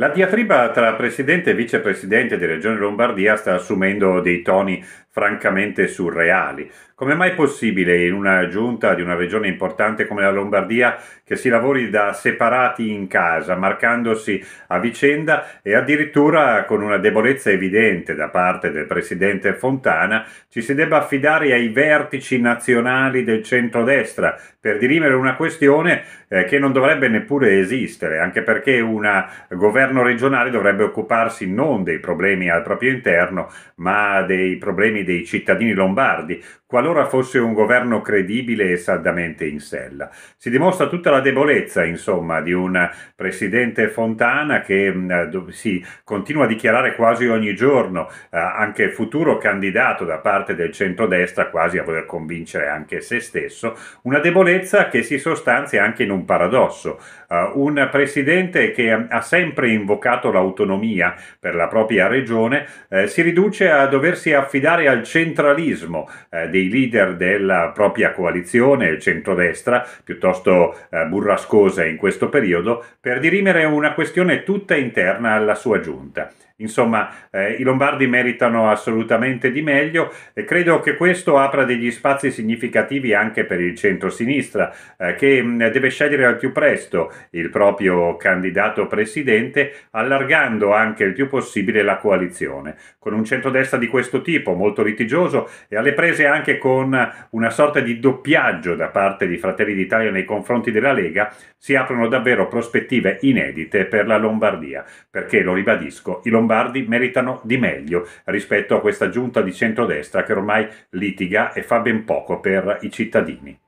La diatriba tra presidente e vicepresidente di Regione Lombardia sta assumendo dei toni francamente surreali. Come mai è possibile in una giunta di una regione importante come la Lombardia che si lavori da separati in casa, marcandosi a vicenda e addirittura con una debolezza evidente da parte del presidente Fontana ci si debba affidare ai vertici nazionali del centrodestra per dirimere una questione eh, che non dovrebbe neppure esistere, anche perché un governo regionale dovrebbe occuparsi non dei problemi al proprio interno, ma dei problemi dei cittadini lombardi, qualora fosse un governo credibile e saldamente in sella. Si dimostra tutta la debolezza, insomma, di un presidente Fontana che mh, mm, eh, si continua a dichiarare quasi ogni giorno eh, anche futuro candidato da parte del centrodestra, quasi a voler convincere anche se stesso, una debolezza che si sostanzia anche in un paradosso. Eh, un presidente che ha sempre invocato l'autonomia per la propria regione eh, si riduce a doversi affidare al al centralismo eh, dei leader della propria coalizione il centrodestra, piuttosto eh, burrascosa in questo periodo, per dirimere una questione tutta interna alla sua giunta. Insomma, eh, i lombardi meritano assolutamente di meglio e credo che questo apra degli spazi significativi anche per il centro-sinistra, eh, che mh, mm, deve scegliere al più presto il proprio candidato presidente, allargando anche il più possibile la coalizione. Con un centrodestra di questo tipo, molto litigioso e alle prese anche con una sorta di doppiaggio da parte di Fratelli d'Italia nei confronti della Lega, si aprono davvero prospettive inedite per la Lombardia, perché lo ribadisco, i lombardi lombardi meritano di meglio rispetto a questa giunta di centrodestra che ormai litiga e fa ben poco per i cittadini.